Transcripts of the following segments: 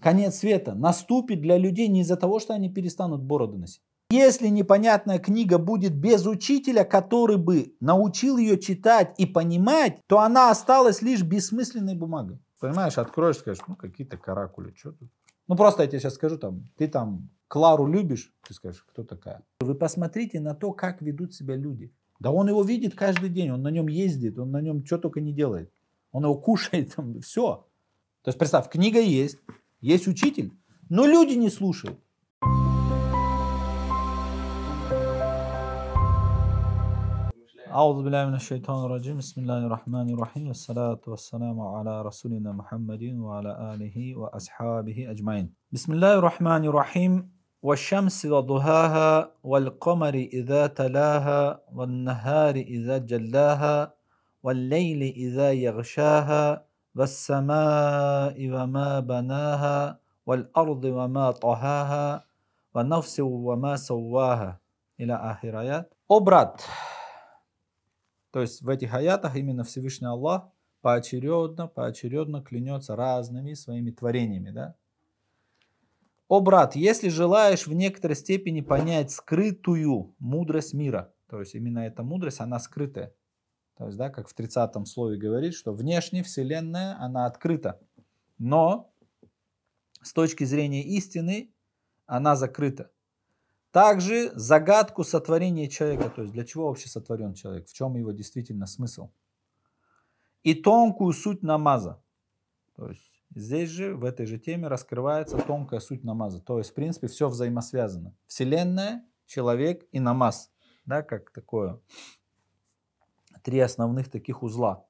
конец света наступит для людей не из-за того, что они перестанут бороды носить. Если непонятная книга будет без учителя, который бы научил ее читать и понимать, то она осталась лишь бессмысленной бумагой. Понимаешь, откроешь, скажешь, ну какие-то каракули, что тут? Ну просто я тебе сейчас скажу, там, ты там Клару любишь, ты скажешь, кто такая? Вы посмотрите на то, как ведут себя люди. Да он его видит каждый день, он на нем ездит, он на нем что только не делает. Он его кушает, там, все. То есть, представь, книга есть, есть учитель, но люди не слушают. أعوذ بالله من الشيطان الرجيم بسم الله الرحمن الرحيم والصلاة والسلام على رسولنا محمد وعلى آله وأصحابه أجمعين بسم الله الرحمن الرحيم والشمس وضهاها والقمر إذا تلاها والنهار إذا جلاها والليل إذا يغشاها والسماء وما بناها والأرض وما طهاها ونفس وما سواها إلى آخر аят. О, То есть в этих аятах именно Всевышний Аллах поочередно, поочередно клянется разными своими творениями, да? О, брат, если желаешь в некоторой степени понять скрытую мудрость мира, то есть именно эта мудрость, она скрытая, то есть, да, как в 30 слове говорит, что внешне Вселенная, она открыта, но с точки зрения истины она закрыта. Также загадку сотворения человека, то есть для чего вообще сотворен человек, в чем его действительно смысл. И тонкую суть намаза. То есть здесь же, в этой же теме раскрывается тонкая суть намаза. То есть, в принципе, все взаимосвязано. Вселенная, человек и намаз. Да, как такое три основных таких узла,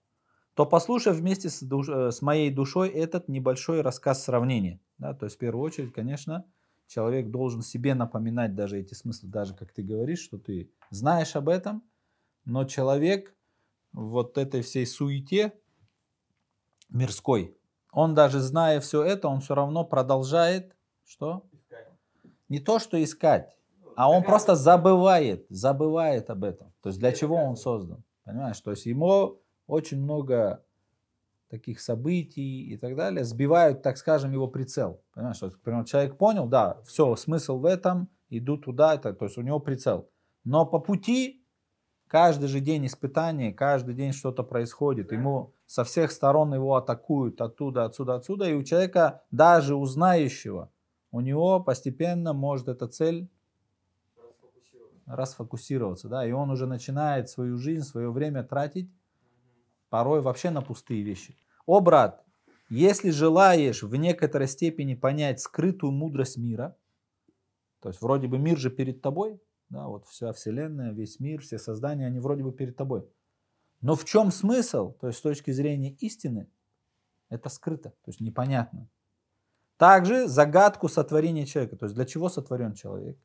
то послушав вместе с, душ, э, с моей душой этот небольшой рассказ сравнения. Да, то есть в первую очередь, конечно, человек должен себе напоминать даже эти смыслы, даже как ты говоришь, что ты знаешь об этом, но человек вот этой всей суете мирской, он даже зная все это, он все равно продолжает, что? Не то, что искать, а он просто забывает, забывает об этом. То есть для чего он создан? Понимаешь, то есть ему очень много таких событий и так далее сбивают, так скажем, его прицел. Понимаешь, то есть, например, человек понял, да, все, смысл в этом, иду туда, это, то есть у него прицел. Но по пути каждый же день испытания, каждый день что-то происходит, ему со всех сторон его атакуют, оттуда, отсюда, отсюда, и у человека, даже узнающего, у него постепенно может эта цель расфокусироваться, да, и он уже начинает свою жизнь, свое время тратить порой вообще на пустые вещи. О, брат, если желаешь в некоторой степени понять скрытую мудрость мира, то есть вроде бы мир же перед тобой, да, вот вся вселенная, весь мир, все создания, они вроде бы перед тобой. Но в чем смысл, то есть с точки зрения истины, это скрыто, то есть непонятно. Также загадку сотворения человека, то есть для чего сотворен человек,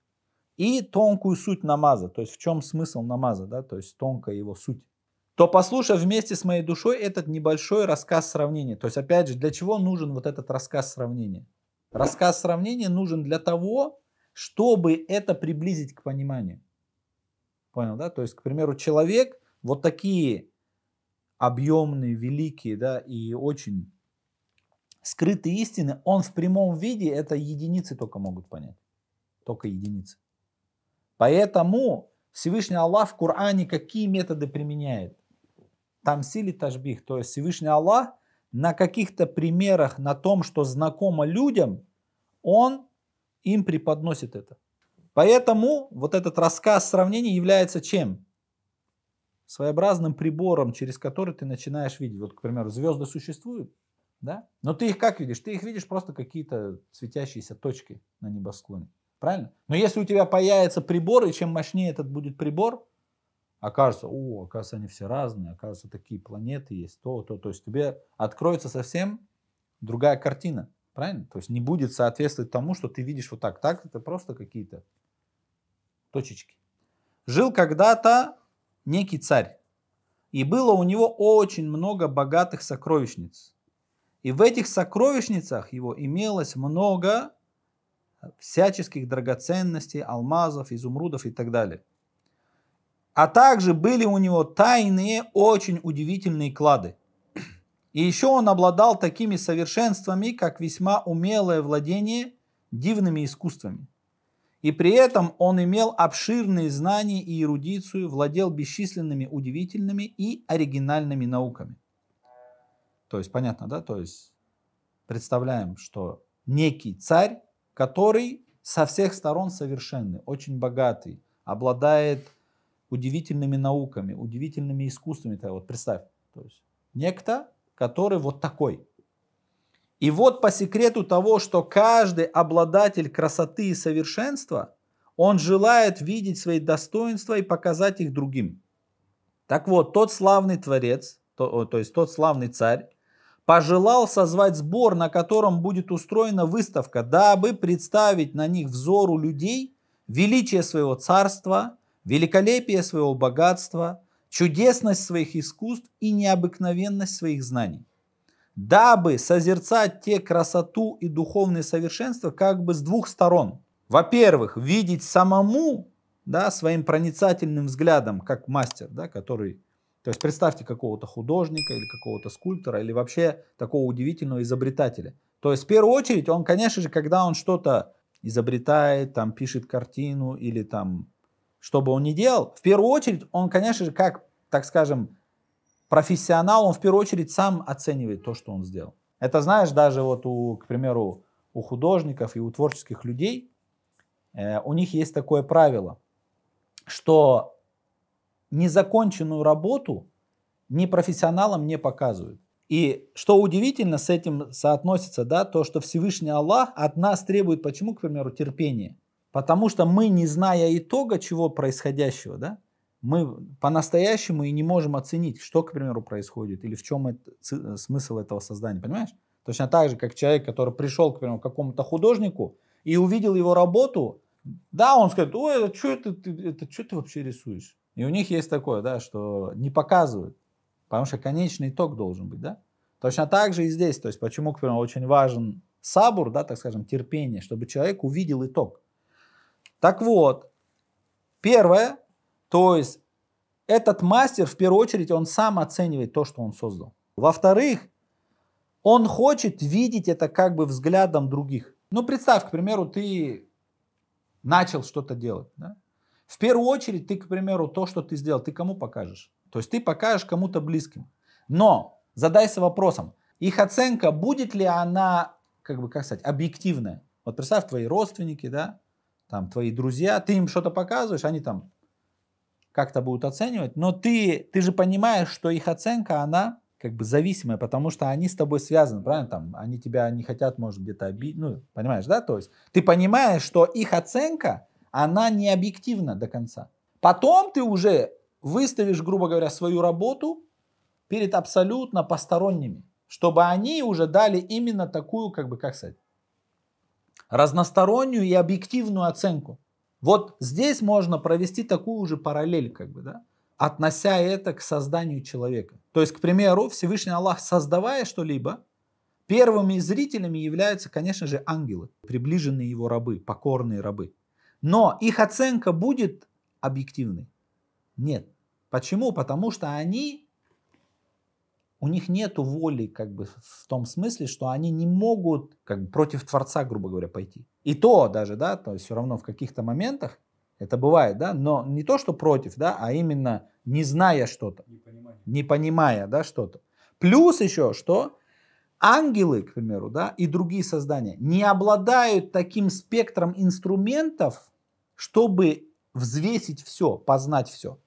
и тонкую суть намаза, то есть в чем смысл намаза, да, то есть тонкая его суть, то послушав вместе с моей душой этот небольшой рассказ сравнения. То есть, опять же, для чего нужен вот этот рассказ сравнения? Рассказ сравнения нужен для того, чтобы это приблизить к пониманию. Понял, да? То есть, к примеру, человек вот такие объемные, великие, да, и очень скрытые истины, он в прямом виде это единицы только могут понять. Только единицы. Поэтому Всевышний Аллах в Коране какие методы применяет? Тамсили ташбих, то есть Всевышний Аллах на каких-то примерах, на том, что знакомо людям, он им преподносит это. Поэтому вот этот рассказ сравнений является чем? Своеобразным прибором, через который ты начинаешь видеть. Вот, к примеру, звезды существуют, да? Но ты их как видишь? Ты их видишь просто какие-то светящиеся точки на небосклоне. Правильно? Но если у тебя появится прибор, и чем мощнее этот будет прибор, окажется, о, оказывается, они все разные, оказывается, такие планеты есть, то, то, то есть тебе откроется совсем другая картина, правильно? То есть не будет соответствовать тому, что ты видишь вот так. Так это просто какие-то точечки. Жил когда-то некий царь, и было у него очень много богатых сокровищниц. И в этих сокровищницах его имелось много всяческих драгоценностей, алмазов, изумрудов и так далее. А также были у него тайные, очень удивительные клады. И еще он обладал такими совершенствами, как весьма умелое владение дивными искусствами. И при этом он имел обширные знания и эрудицию, владел бесчисленными удивительными и оригинальными науками. То есть, понятно, да? То есть, представляем, что некий царь который со всех сторон совершенный, очень богатый, обладает удивительными науками, удивительными искусствами. Вот представь, то есть некто, который вот такой. И вот по секрету того, что каждый обладатель красоты и совершенства, он желает видеть свои достоинства и показать их другим. Так вот, тот славный творец, то, то есть тот славный царь, пожелал созвать сбор, на котором будет устроена выставка, дабы представить на них взору людей величие своего царства, великолепие своего богатства, чудесность своих искусств и необыкновенность своих знаний. Дабы созерцать те красоту и духовные совершенства как бы с двух сторон. Во-первых, видеть самому да, своим проницательным взглядом, как мастер, да, который то есть представьте какого-то художника или какого-то скульптора или вообще такого удивительного изобретателя. То есть в первую очередь он, конечно же, когда он что-то изобретает, там пишет картину или там что бы он ни делал, в первую очередь он, конечно же, как, так скажем, профессионал, он в первую очередь сам оценивает то, что он сделал. Это знаешь, даже вот у, к примеру, у художников и у творческих людей, э, у них есть такое правило, что незаконченную работу ни профессионалам не показывают. И что удивительно, с этим соотносится да, то, что Всевышний Аллах от нас требует, почему, к примеру, терпения. Потому что мы, не зная итога чего происходящего, да, мы по-настоящему и не можем оценить, что, к примеру, происходит или в чем это, смысл этого создания, понимаешь? Точно так же, как человек, который пришел, к примеру, к какому-то художнику и увидел его работу, да, он скажет, ой, а это что это, это, это что ты вообще рисуешь? И у них есть такое, да, что не показывают, потому что конечный итог должен быть, да. Точно так же и здесь, то есть почему, к примеру, очень важен сабур, да, так скажем, терпение, чтобы человек увидел итог. Так вот, первое, то есть этот мастер, в первую очередь, он сам оценивает то, что он создал. Во-вторых, он хочет видеть это как бы взглядом других. Ну, представь, к примеру, ты начал что-то делать, да? В первую очередь ты, к примеру, то, что ты сделал, ты кому покажешь? То есть ты покажешь кому-то близким. Но задайся вопросом, их оценка, будет ли она, как бы, как сказать, объективная? Вот представь, твои родственники, да, там, твои друзья, ты им что-то показываешь, они там как-то будут оценивать, но ты, ты же понимаешь, что их оценка, она как бы зависимая, потому что они с тобой связаны, правильно? Там, они тебя не хотят, может, где-то обидеть, ну, понимаешь, да? То есть ты понимаешь, что их оценка, она не объективна до конца. Потом ты уже выставишь, грубо говоря, свою работу перед абсолютно посторонними, чтобы они уже дали именно такую, как бы, как сказать, разностороннюю и объективную оценку. Вот здесь можно провести такую же параллель, как бы, да, относя это к созданию человека. То есть, к примеру, Всевышний Аллах, создавая что-либо, первыми зрителями являются, конечно же, ангелы, приближенные его рабы, покорные рабы. Но их оценка будет объективной? Нет. Почему? Потому что они, у них нет воли как бы в том смысле, что они не могут как бы против Творца, грубо говоря, пойти. И то даже, да, то есть все равно в каких-то моментах это бывает, да, но не то, что против, да, а именно не зная что-то, не, понимая. не понимая, да, что-то. Плюс еще, что ангелы, к примеру, да, и другие создания не обладают таким спектром инструментов, чтобы взвесить все, познать все.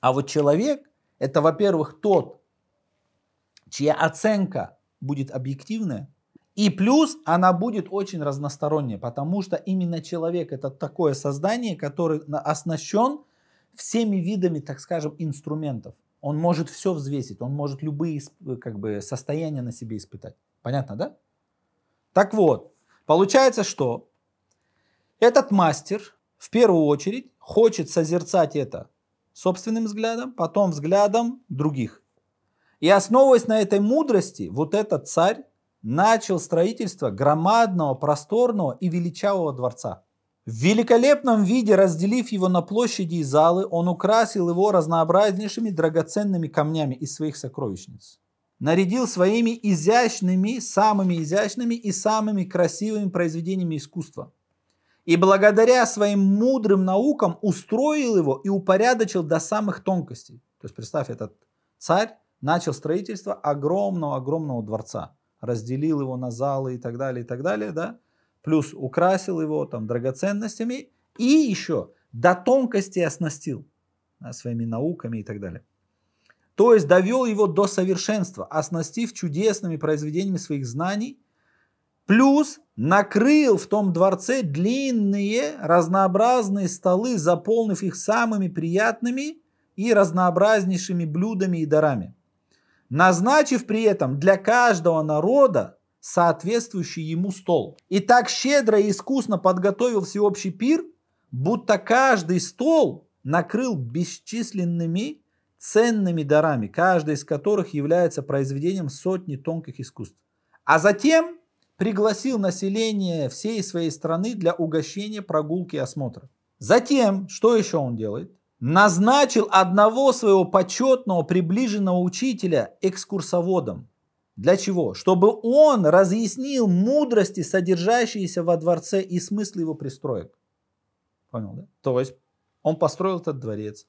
А вот человек – это, во-первых, тот, чья оценка будет объективная, и плюс она будет очень разносторонняя, потому что именно человек – это такое создание, которое оснащен всеми видами, так скажем, инструментов. Он может все взвесить, он может любые как бы, состояния на себе испытать. Понятно, да? Так вот, получается, что этот мастер в первую очередь хочет созерцать это собственным взглядом, потом взглядом других. И основываясь на этой мудрости, вот этот царь начал строительство громадного, просторного и величавого дворца. В великолепном виде, разделив его на площади и залы, он украсил его разнообразнейшими драгоценными камнями из своих сокровищниц. Нарядил своими изящными, самыми изящными и самыми красивыми произведениями искусства – и благодаря своим мудрым наукам устроил его и упорядочил до самых тонкостей. То есть представь, этот царь начал строительство огромного-огромного дворца, разделил его на залы и так далее, и так далее, да, плюс украсил его там драгоценностями и еще до тонкости оснастил да, своими науками и так далее. То есть довел его до совершенства, оснастив чудесными произведениями своих знаний Плюс накрыл в том дворце длинные разнообразные столы, заполнив их самыми приятными и разнообразнейшими блюдами и дарами, назначив при этом для каждого народа соответствующий ему стол. И так щедро и искусно подготовил всеобщий пир, будто каждый стол накрыл бесчисленными ценными дарами, каждый из которых является произведением сотни тонких искусств. А затем – пригласил население всей своей страны для угощения, прогулки и осмотра. Затем, что еще он делает? Назначил одного своего почетного приближенного учителя экскурсоводом. Для чего? Чтобы он разъяснил мудрости, содержащиеся во дворце и смысл его пристроек. Понял, да? То есть он построил этот дворец,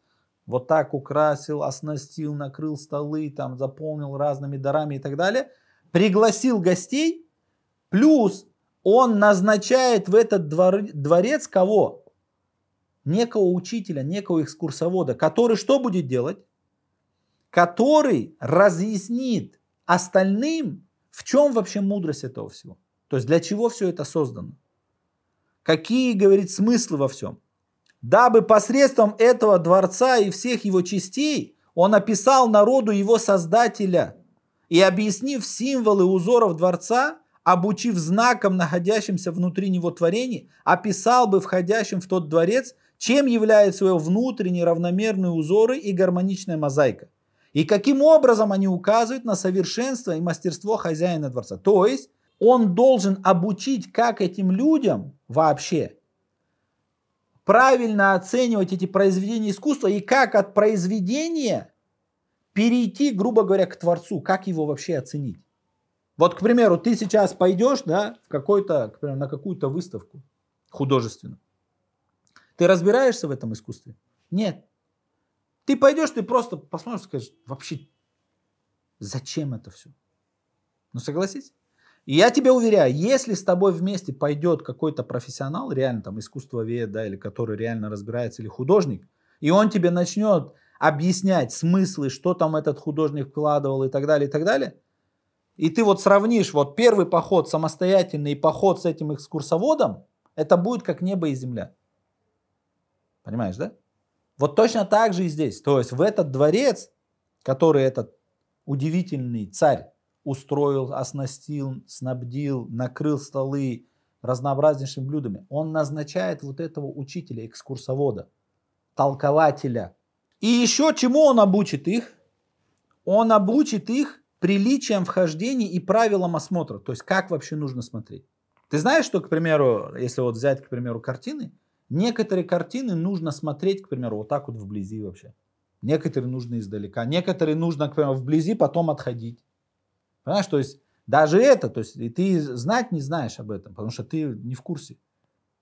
вот так украсил, оснастил, накрыл столы, там заполнил разными дарами и так далее, пригласил гостей Плюс он назначает в этот дворец кого? Некого учителя, некого экскурсовода, который что будет делать? Который разъяснит остальным, в чем вообще мудрость этого всего. То есть для чего все это создано? Какие, говорит, смыслы во всем? Дабы посредством этого дворца и всех его частей он описал народу его создателя и объяснив символы узоров дворца – обучив знаком, находящимся внутри него творений, описал бы входящим в тот дворец, чем являются его внутренние равномерные узоры и гармоничная мозаика. И каким образом они указывают на совершенство и мастерство хозяина дворца. То есть он должен обучить, как этим людям вообще правильно оценивать эти произведения искусства и как от произведения перейти, грубо говоря, к Творцу, как его вообще оценить. Вот, к примеру, ты сейчас пойдешь, да, в какой-то, к примеру, на какую-то выставку художественную. Ты разбираешься в этом искусстве? Нет. Ты пойдешь, ты просто посмотришь, скажешь, вообще, зачем это все? Ну, согласись? И я тебе уверяю, если с тобой вместе пойдет какой-то профессионал, реально там искусствовед, да, или который реально разбирается, или художник, и он тебе начнет объяснять смыслы, что там этот художник вкладывал и так далее, и так далее – и ты вот сравнишь вот первый поход самостоятельный поход с этим экскурсоводом, это будет как небо и земля. Понимаешь, да? Вот точно так же и здесь. То есть в этот дворец, который этот удивительный царь устроил, оснастил, снабдил, накрыл столы разнообразнейшими блюдами, он назначает вот этого учителя, экскурсовода, толкователя. И еще чему он обучит их? Он обучит их приличием вхождения и правилам осмотра. То есть, как вообще нужно смотреть. Ты знаешь, что, к примеру, если вот взять, к примеру, картины, некоторые картины нужно смотреть, к примеру, вот так вот вблизи вообще. Некоторые нужно издалека. Некоторые нужно, к примеру, вблизи, потом отходить. Понимаешь, то есть даже это, то есть и ты знать не знаешь об этом, потому что ты не в курсе.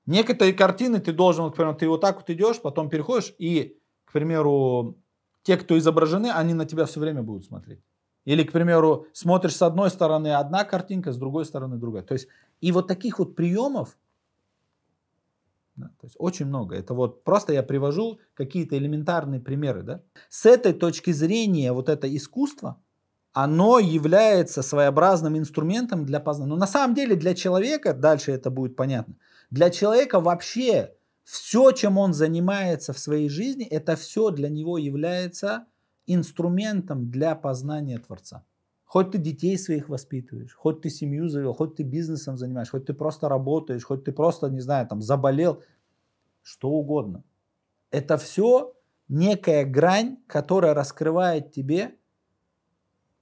Некоторые картины ты должен, к примеру, ты вот так вот идешь, потом переходишь, и, к примеру, те, кто изображены, они на тебя все время будут смотреть. Или, к примеру, смотришь с одной стороны одна картинка, с другой стороны другая. То есть и вот таких вот приемов да, то есть очень много. Это вот просто я привожу какие-то элементарные примеры. Да? С этой точки зрения вот это искусство, оно является своеобразным инструментом для познания. Но на самом деле для человека, дальше это будет понятно, для человека вообще все, чем он занимается в своей жизни, это все для него является инструментом для познания Творца. Хоть ты детей своих воспитываешь, хоть ты семью завел, хоть ты бизнесом занимаешь, хоть ты просто работаешь, хоть ты просто, не знаю, там заболел, что угодно. Это все некая грань, которая раскрывает тебе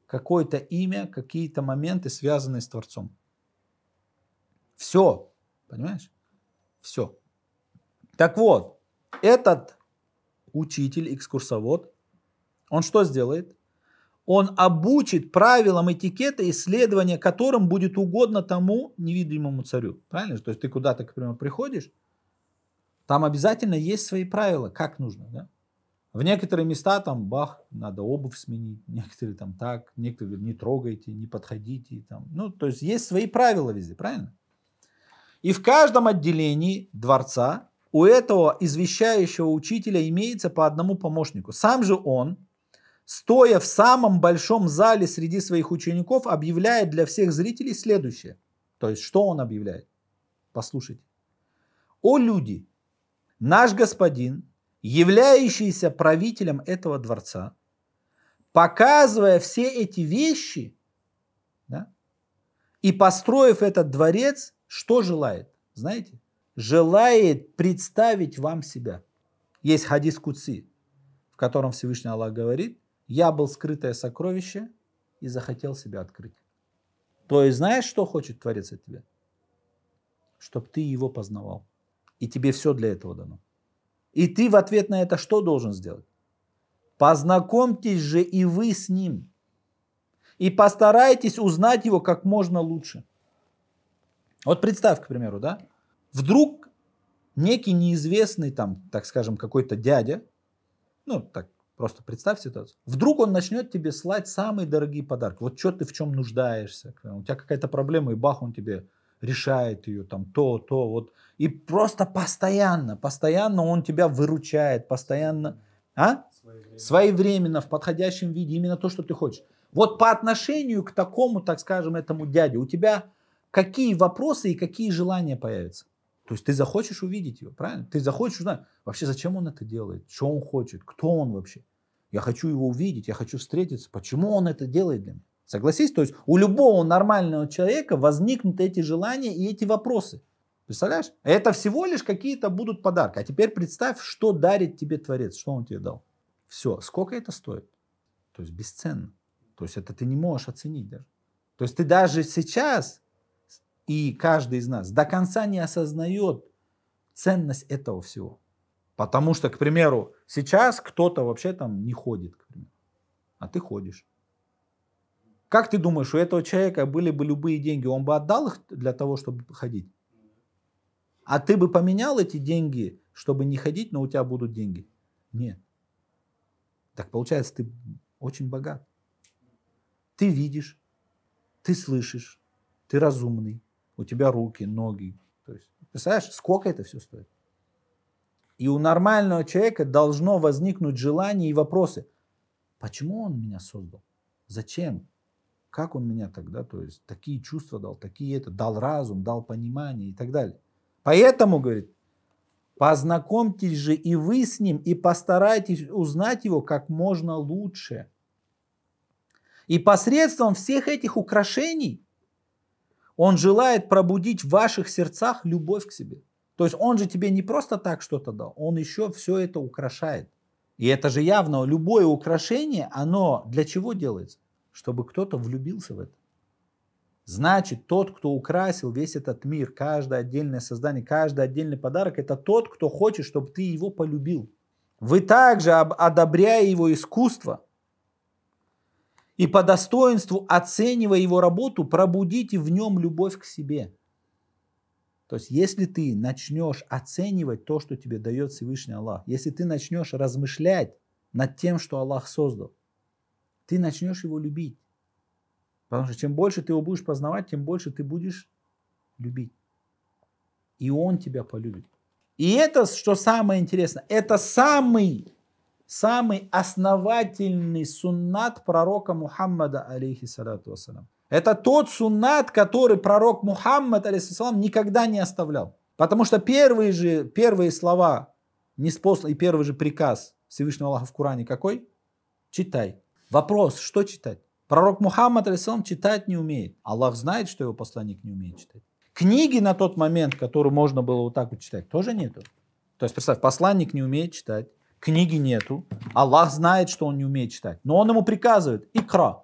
какое-то имя, какие-то моменты, связанные с Творцом. Все, понимаешь? Все. Так вот, этот учитель, экскурсовод, он что сделает? Он обучит правилам этикета, исследование которым будет угодно тому невидимому царю. Правильно То есть ты куда-то, к примеру, приходишь, там обязательно есть свои правила, как нужно, да? В некоторые места там бах, надо обувь сменить, некоторые там так, некоторые говорят, не трогайте, не подходите. Там. Ну, то есть есть свои правила везде, правильно? И в каждом отделении дворца у этого извещающего учителя имеется по одному помощнику. Сам же он стоя в самом большом зале среди своих учеников, объявляет для всех зрителей следующее. То есть, что он объявляет? Послушайте. «О люди! Наш господин, являющийся правителем этого дворца, показывая все эти вещи да, и построив этот дворец, что желает? Знаете? Желает представить вам себя. Есть хадис Куци, в котором Всевышний Аллах говорит – я был скрытое сокровище и захотел себя открыть. То есть знаешь, что хочет Творец от тебя? Чтоб ты его познавал. И тебе все для этого дано. И ты в ответ на это что должен сделать? Познакомьтесь же и вы с ним. И постарайтесь узнать его как можно лучше. Вот представь, к примеру, да? Вдруг некий неизвестный там, так скажем, какой-то дядя, ну, так Просто представь ситуацию. Вдруг он начнет тебе слать самые дорогие подарки. Вот что ты в чем нуждаешься. У тебя какая-то проблема, и бах, он тебе решает ее, там то, то, вот. И просто постоянно, постоянно он тебя выручает, постоянно, а? Своевременно. Своевременно, в подходящем виде, именно то, что ты хочешь. Вот по отношению к такому, так скажем, этому дяде, у тебя какие вопросы и какие желания появятся? То есть ты захочешь увидеть его, правильно? Ты захочешь узнать, вообще зачем он это делает, что он хочет, кто он вообще. Я хочу его увидеть, я хочу встретиться. Почему он это делает для меня? Согласись, то есть у любого нормального человека возникнут эти желания и эти вопросы. Представляешь? Это всего лишь какие-то будут подарки. А теперь представь, что дарит тебе Творец, что он тебе дал. Все. Сколько это стоит? То есть бесценно. То есть это ты не можешь оценить даже. То есть ты даже сейчас и каждый из нас до конца не осознает ценность этого всего. Потому что, к примеру, сейчас кто-то вообще там не ходит, а ты ходишь. Как ты думаешь, у этого человека были бы любые деньги, он бы отдал их для того, чтобы ходить? А ты бы поменял эти деньги, чтобы не ходить, но у тебя будут деньги? Нет. Так получается, ты очень богат. Ты видишь, ты слышишь, ты разумный, у тебя руки, ноги. То есть, представляешь, сколько это все стоит? И у нормального человека должно возникнуть желание и вопросы. Почему он меня создал? Зачем? Как он меня тогда, то есть такие чувства дал, такие это, дал разум, дал понимание и так далее. Поэтому, говорит, познакомьтесь же и вы с ним, и постарайтесь узнать его как можно лучше. И посредством всех этих украшений он желает пробудить в ваших сердцах любовь к себе. То есть он же тебе не просто так что-то дал, он еще все это украшает. И это же явно любое украшение, оно для чего делается? Чтобы кто-то влюбился в это. Значит, тот, кто украсил весь этот мир, каждое отдельное создание, каждый отдельный подарок, это тот, кто хочет, чтобы ты его полюбил. Вы также, одобряя его искусство и по достоинству оценивая его работу, пробудите в нем любовь к себе – то есть, если ты начнешь оценивать то, что тебе дает Всевышний Аллах, если ты начнешь размышлять над тем, что Аллах создал, ты начнешь его любить. Потому что чем больше ты его будешь познавать, тем больше ты будешь любить. И он тебя полюбит. И это, что самое интересное, это самый, самый основательный суннат пророка Мухаммада, алейхи салату вассалам. Это тот суннат, который пророк Мухаммад, алейхиссалам никогда не оставлял. Потому что первые же, первые слова неспосл и первый же приказ Всевышнего Аллаха в Коране какой? Читай. Вопрос, что читать? Пророк Мухаммад, алейхиссалам читать не умеет. Аллах знает, что его посланник не умеет читать. Книги на тот момент, которую можно было вот так вот читать, тоже нету. То есть, представь, посланник не умеет читать, книги нету, Аллах знает, что он не умеет читать, но он ему приказывает, икра,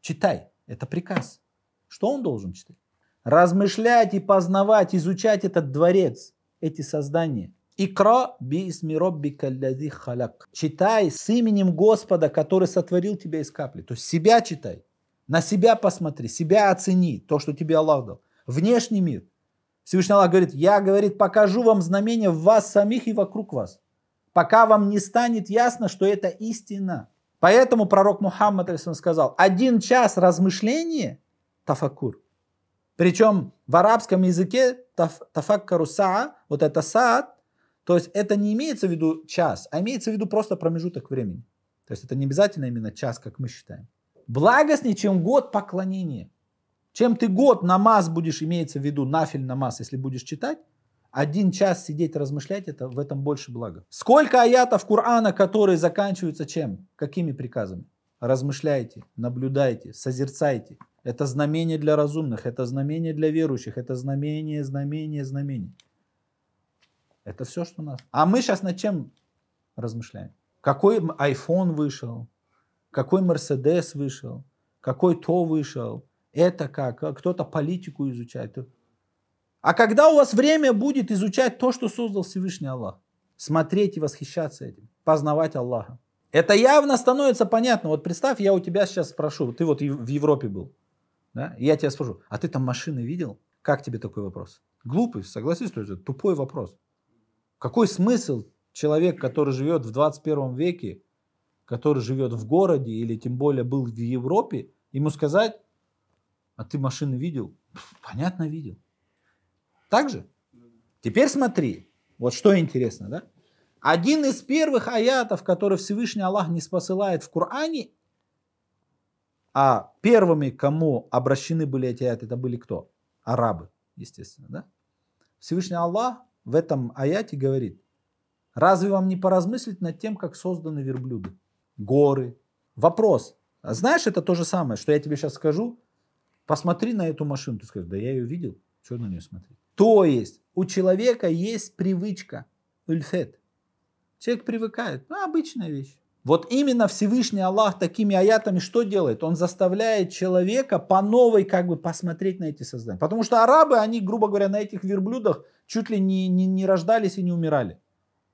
читай. Это приказ. Что он должен читать? Размышлять и познавать, изучать этот дворец, эти создания. Икра би исми роббика лади халяк. Читай с именем Господа, который сотворил тебя из капли. То есть себя читай. На себя посмотри, себя оцени, то, что тебе Аллах дал. Внешний мир. Всевышний Аллах говорит, я, говорит, покажу вам знамения в вас самих и вокруг вас, пока вам не станет ясно, что это истина. Поэтому пророк Мухаммад сказал, один час размышления – тафакур. Причем в арабском языке таф, тафаккару саа, вот это саат, то есть это не имеется в виду час, а имеется в виду просто промежуток времени. То есть это не обязательно именно час, как мы считаем. Благостнее, чем год поклонения. Чем ты год намаз будешь, имеется в виду нафиль намаз, если будешь читать, один час сидеть размышлять, это в этом больше блага. Сколько аятов Корана, которые заканчиваются чем? Какими приказами? Размышляйте, наблюдайте, созерцайте. Это знамение для разумных, это знамение для верующих, это знамение, знамение, знамение. Это все, что у нас. А мы сейчас над чем размышляем? Какой iPhone вышел? Какой Mercedes вышел? Какой то вышел? Это как? Кто-то политику изучает. А когда у вас время будет изучать то, что создал Всевышний Аллах, смотреть и восхищаться этим, познавать Аллаха. Это явно становится понятно. Вот представь, я у тебя сейчас спрошу, ты вот в Европе был, да? и я тебя спрошу, а ты там машины видел? Как тебе такой вопрос? Глупый, согласись, что это тупой вопрос. Какой смысл человек, который живет в 21 веке, который живет в городе или тем более был в Европе, ему сказать, а ты машины видел? Понятно, видел. Так же? Теперь смотри, вот что интересно, да? Один из первых аятов, который Всевышний Аллах не посылает в Коране, а первыми, кому обращены были эти аяты, это были кто? Арабы, естественно, да? Всевышний Аллах в этом аяте говорит, разве вам не поразмыслить над тем, как созданы верблюды, горы? Вопрос. А знаешь, это то же самое, что я тебе сейчас скажу. Посмотри на эту машину. Ты скажешь, да я ее видел. Что на нее смотреть? То есть у человека есть привычка, ульфет. Человек привыкает, ну, обычная вещь. Вот именно Всевышний Аллах такими аятами что делает? Он заставляет человека по новой как бы посмотреть на эти создания. Потому что арабы, они, грубо говоря, на этих верблюдах чуть ли не, не, не рождались и не умирали.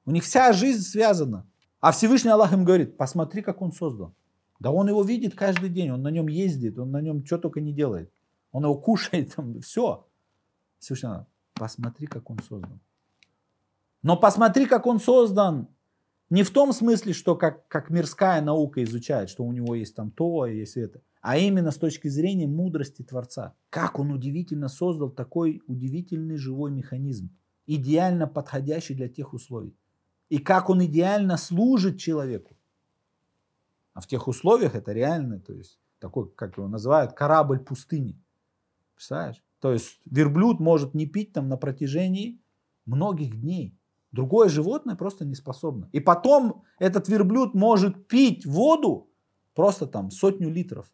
У них вся жизнь связана. А Всевышний Аллах им говорит, посмотри, как он создан. Да он его видит каждый день, он на нем ездит, он на нем что только не делает. Он его кушает, там, все. Слушай, Посмотри, как он создан. Но посмотри, как он создан. Не в том смысле, что как, как мирская наука изучает, что у него есть там то, а есть это. А именно с точки зрения мудрости Творца. Как он удивительно создал такой удивительный живой механизм, идеально подходящий для тех условий. И как он идеально служит человеку. А в тех условиях это реально, то есть такой, как его называют, корабль пустыни. Представляешь? То есть верблюд может не пить там на протяжении многих дней. Другое животное просто не способно. И потом этот верблюд может пить воду просто там сотню литров.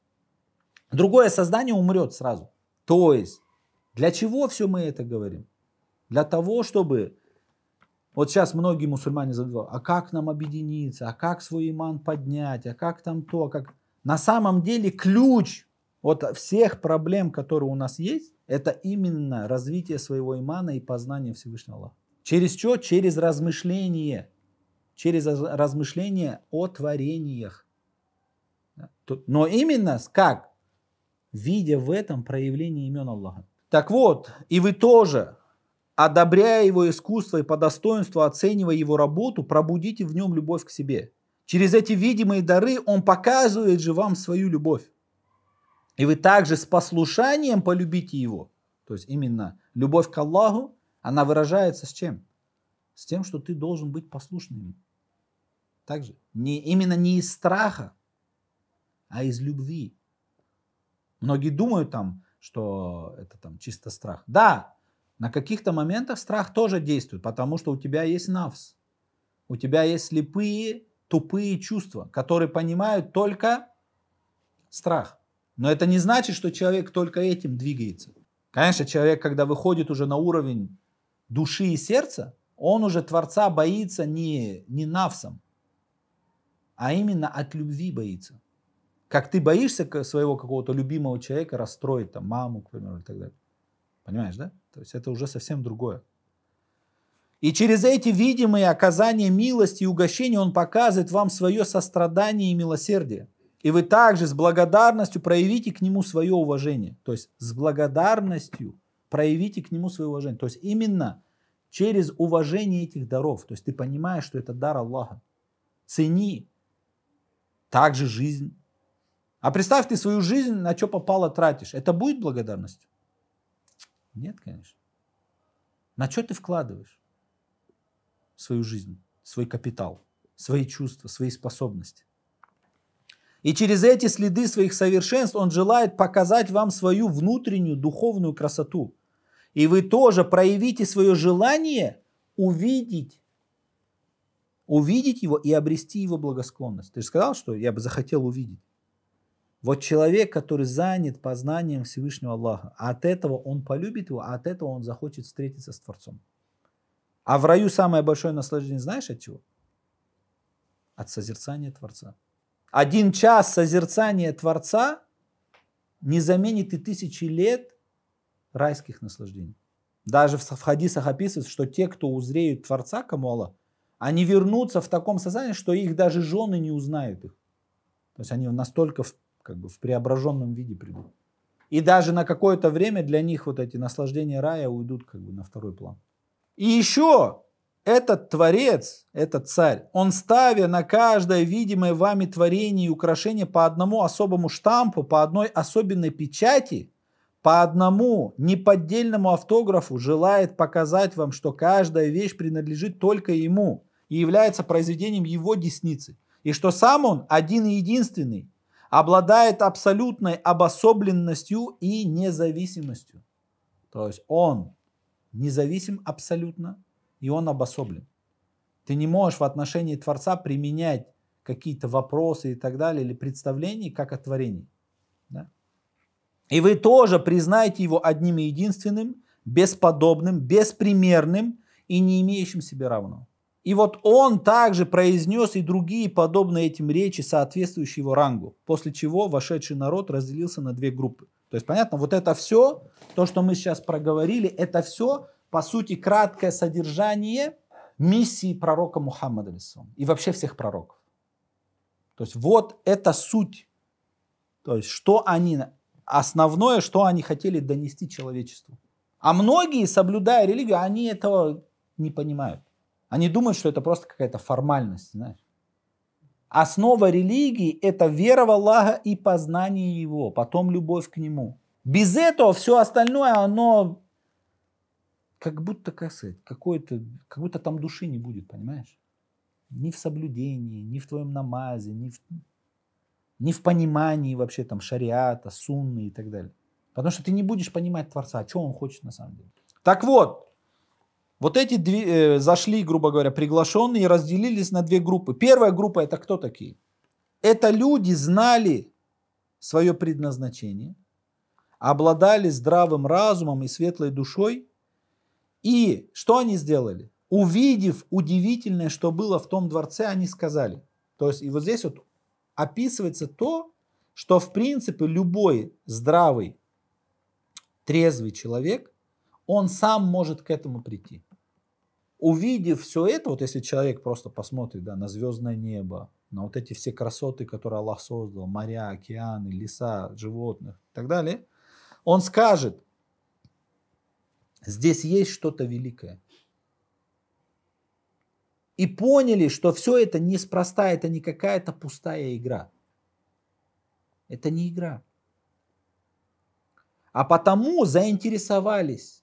Другое создание умрет сразу. То есть для чего все мы это говорим? Для того, чтобы... Вот сейчас многие мусульмане задают, а как нам объединиться, а как свой иман поднять, а как там то, а как... На самом деле ключ от всех проблем, которые у нас есть, это именно развитие своего имана и познание Всевышнего Аллаха. Через что? Через размышление. Через размышление о творениях. Но именно как? Видя в этом проявление имен Аллаха. Так вот, и вы тоже, одобряя его искусство и по достоинству оценивая его работу, пробудите в нем любовь к себе. Через эти видимые дары он показывает же вам свою любовь. И вы также с послушанием полюбите его. То есть именно любовь к Аллаху, она выражается с чем? С тем, что ты должен быть послушным Также не, именно не из страха, а из любви. Многие думают там, что это там чисто страх. Да, на каких-то моментах страх тоже действует, потому что у тебя есть навс. У тебя есть слепые, тупые чувства, которые понимают только страх. Но это не значит, что человек только этим двигается. Конечно, человек, когда выходит уже на уровень души и сердца, он уже Творца боится не, не навсом, а именно от любви боится. Как ты боишься своего какого-то любимого человека расстроить, там, маму, к примеру, и так далее. Понимаешь, да? То есть это уже совсем другое. И через эти видимые оказания милости и угощения он показывает вам свое сострадание и милосердие. И вы также с благодарностью проявите к нему свое уважение. То есть с благодарностью проявите к нему свое уважение. То есть именно через уважение этих даров. То есть ты понимаешь, что это дар Аллаха. Цени также жизнь. А представь, ты свою жизнь на что попало тратишь. Это будет благодарностью? Нет, конечно. На что ты вкладываешь свою жизнь, свой капитал, свои чувства, свои способности? И через эти следы своих совершенств Он желает показать вам свою внутреннюю духовную красоту. И вы тоже проявите свое желание увидеть, увидеть его и обрести его благосклонность. Ты же сказал, что я бы захотел увидеть. Вот человек, который занят познанием Всевышнего Аллаха, от этого он полюбит его, а от этого он захочет встретиться с Творцом. А в раю самое большое наслаждение знаешь от чего? От созерцания Творца. Один час созерцания Творца не заменит и тысячи лет райских наслаждений. Даже в хадисах описывается, что те, кто узреют Творца Камола, они вернутся в таком сознании, что их даже жены не узнают их. То есть они настолько в, как бы, в преображенном виде придут. И даже на какое-то время для них вот эти наслаждения рая уйдут как бы на второй план. И еще этот Творец, этот Царь, он ставя на каждое видимое вами творение и украшение по одному особому штампу, по одной особенной печати, по одному неподдельному автографу желает показать вам, что каждая вещь принадлежит только Ему и является произведением Его десницы. И что сам Он один и единственный, обладает абсолютной обособленностью и независимостью. То есть Он независим абсолютно и он обособлен. Ты не можешь в отношении Творца применять какие-то вопросы и так далее, или представления, как о творении. Да? И вы тоже признаете его одним и единственным, бесподобным, беспримерным и не имеющим себе равного. И вот он также произнес и другие подобные этим речи, соответствующие его рангу, после чего вошедший народ разделился на две группы. То есть, понятно, вот это все, то, что мы сейчас проговорили, это все по сути, краткое содержание миссии пророка Мухаммада и вообще всех пророков. То есть вот это суть. То есть что они, основное, что они хотели донести человечеству. А многие, соблюдая религию, они этого не понимают. Они думают, что это просто какая-то формальность, знаешь. Основа религии – это вера в Аллаха и познание Его, потом любовь к Нему. Без этого все остальное, оно как будто кассет, какое то как будто там души не будет, понимаешь? Ни в соблюдении, ни в твоем намазе, ни в, ни в понимании вообще там шариата, сунны и так далее. Потому что ты не будешь понимать Творца, а что он хочет на самом деле. Так вот, вот эти две, э, зашли, грубо говоря, приглашенные и разделились на две группы. Первая группа это кто такие? Это люди знали свое предназначение, обладали здравым разумом и светлой душой – и что они сделали? Увидев удивительное, что было в том дворце, они сказали. То есть и вот здесь вот описывается то, что в принципе любой здравый, трезвый человек, он сам может к этому прийти. Увидев все это, вот если человек просто посмотрит да, на звездное небо, на вот эти все красоты, которые Аллах создал, моря, океаны, леса, животных и так далее, он скажет, Здесь есть что-то великое. И поняли, что все это неспроста, это не какая-то пустая игра. Это не игра. А потому заинтересовались.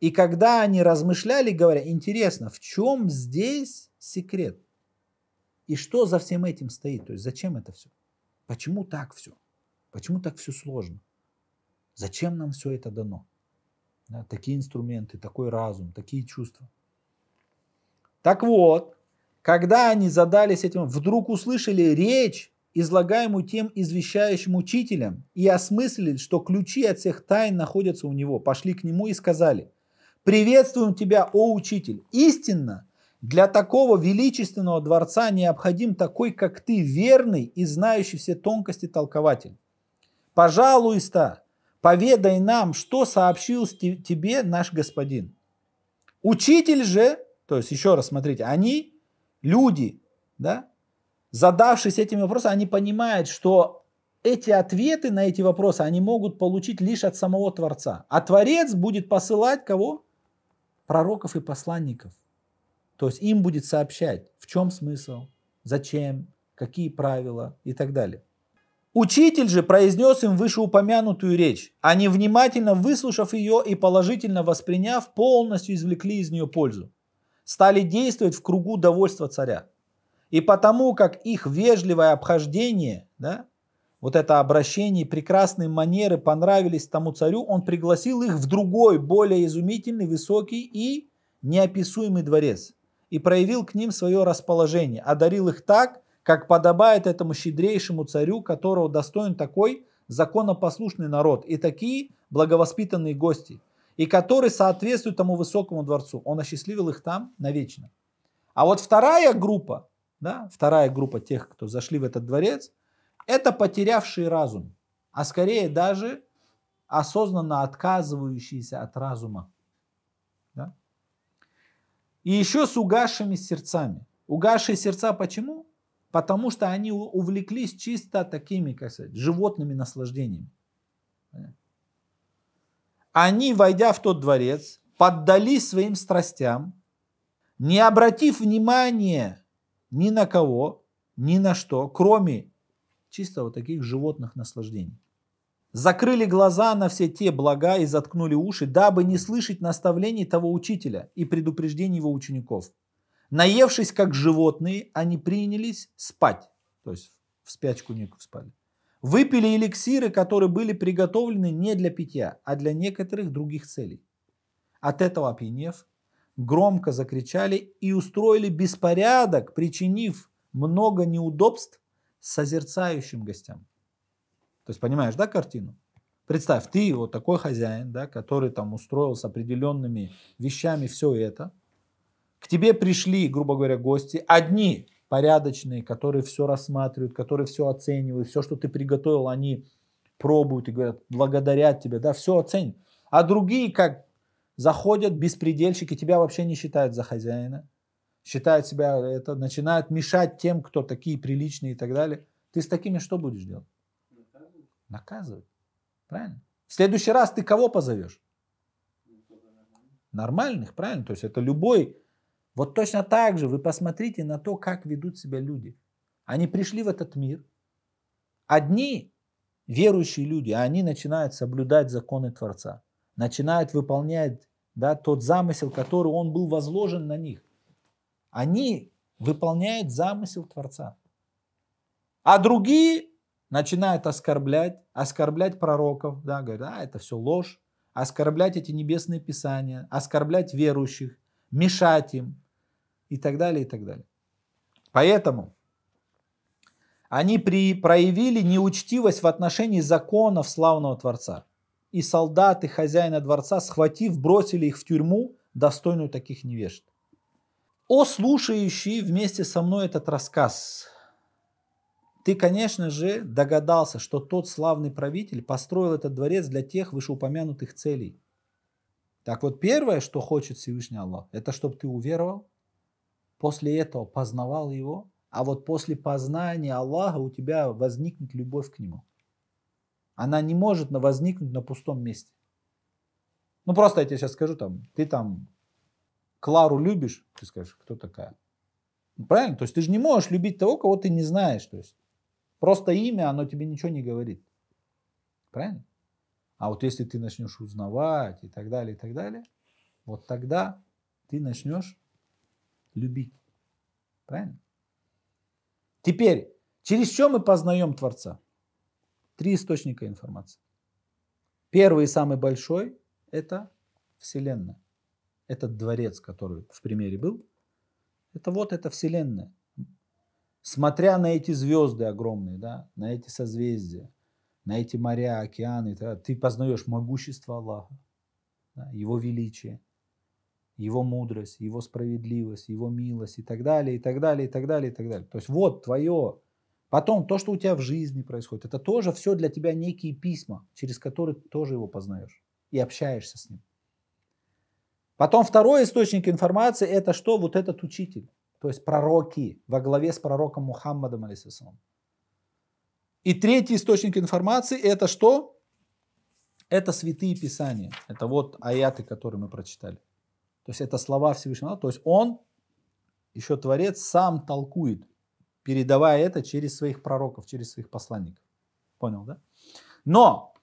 И когда они размышляли, говоря, интересно, в чем здесь секрет? И что за всем этим стоит? То есть зачем это все? Почему так все? Почему так все сложно? Зачем нам все это дано? да, такие инструменты, такой разум, такие чувства. Так вот, когда они задались этим, вдруг услышали речь, излагаемую тем извещающим учителем, и осмыслили, что ключи от всех тайн находятся у него, пошли к нему и сказали, «Приветствуем тебя, о учитель! Истинно, для такого величественного дворца необходим такой, как ты, верный и знающий все тонкости толкователь. Пожалуйста, поведай нам, что сообщил тебе наш господин. Учитель же, то есть еще раз смотрите, они, люди, да, задавшись этими вопросами, они понимают, что эти ответы на эти вопросы они могут получить лишь от самого Творца. А Творец будет посылать кого? Пророков и посланников. То есть им будет сообщать, в чем смысл, зачем, какие правила и так далее. Учитель же произнес им вышеупомянутую речь. Они, внимательно выслушав ее и положительно восприняв, полностью извлекли из нее пользу. Стали действовать в кругу довольства царя. И потому как их вежливое обхождение, да, вот это обращение, прекрасные манеры понравились тому царю, он пригласил их в другой, более изумительный, высокий и неописуемый дворец и проявил к ним свое расположение, одарил их так, как подобает этому щедрейшему царю, которого достоин такой законопослушный народ и такие благовоспитанные гости, и которые соответствуют тому высокому дворцу. Он осчастливил их там навечно. А вот вторая группа, да, вторая группа тех, кто зашли в этот дворец, это потерявшие разум, а скорее даже осознанно отказывающиеся от разума. Да? И еще с угасшими сердцами. Угасшие сердца почему? потому что они увлеклись чисто такими, как сказать, животными наслаждениями. Они, войдя в тот дворец, поддались своим страстям, не обратив внимания ни на кого, ни на что, кроме чисто вот таких животных наслаждений. Закрыли глаза на все те блага и заткнули уши, дабы не слышать наставлений того учителя и предупреждений его учеников. Наевшись как животные, они принялись спать. То есть в спячку не спали. Выпили эликсиры, которые были приготовлены не для питья, а для некоторых других целей. От этого опьянев, громко закричали и устроили беспорядок, причинив много неудобств созерцающим гостям. То есть понимаешь, да, картину? Представь, ты вот такой хозяин, да, который там устроил с определенными вещами все это – к тебе пришли, грубо говоря, гости, одни порядочные, которые все рассматривают, которые все оценивают, все, что ты приготовил, они пробуют и говорят, благодарят тебе, да, все оценят. А другие как заходят беспредельщики, тебя вообще не считают за хозяина, считают себя это, начинают мешать тем, кто такие приличные и так далее. Ты с такими что будешь делать? Наказывать. Наказывать. Правильно? В следующий раз ты кого позовешь? Нормальных, правильно? То есть это любой вот точно так же вы посмотрите на то, как ведут себя люди. Они пришли в этот мир. Одни верующие люди, а они начинают соблюдать законы Творца, начинают выполнять да, тот замысел, который он был возложен на них. Они выполняют замысел Творца. А другие начинают оскорблять, оскорблять пророков, да, говорят, а это все ложь, оскорблять эти небесные писания, оскорблять верующих, мешать им, и так далее, и так далее. Поэтому они при, проявили неучтивость в отношении законов славного Творца. И солдаты хозяина дворца, схватив, бросили их в тюрьму, достойную таких невежд. О, слушающий вместе со мной этот рассказ, ты, конечно же, догадался, что тот славный правитель построил этот дворец для тех вышеупомянутых целей. Так вот, первое, что хочет Всевышний Аллах, это чтобы ты уверовал, После этого познавал его, а вот после познания Аллаха у тебя возникнет любовь к нему. Она не может возникнуть на пустом месте. Ну просто я тебе сейчас скажу, там, ты там Клару любишь, ты скажешь, кто такая? Ну, правильно? То есть ты же не можешь любить того, кого ты не знаешь. То есть просто имя, оно тебе ничего не говорит. Правильно? А вот если ты начнешь узнавать и так далее, и так далее, вот тогда ты начнешь любить. Правильно? Теперь, через что мы познаем Творца? Три источника информации. Первый и самый большой – это Вселенная. Этот дворец, который в примере был, это вот эта Вселенная. Смотря на эти звезды огромные, да, на эти созвездия, на эти моря, океаны, ты познаешь могущество Аллаха, его величие – его мудрость, его справедливость, его милость и так далее, и так далее, и так далее, и так далее. То есть вот твое. Потом то, что у тебя в жизни происходит, это тоже все для тебя некие письма, через которые ты тоже его познаешь и общаешься с ним. Потом второй источник информации – это что? Вот этот учитель, то есть пророки во главе с пророком Мухаммадом, алейсалам. И третий источник информации – это что? Это святые писания. Это вот аяты, которые мы прочитали. То есть это слова Всевышнего. То есть он, еще Творец, сам толкует, передавая это через своих пророков, через своих посланников. Понял, да? Но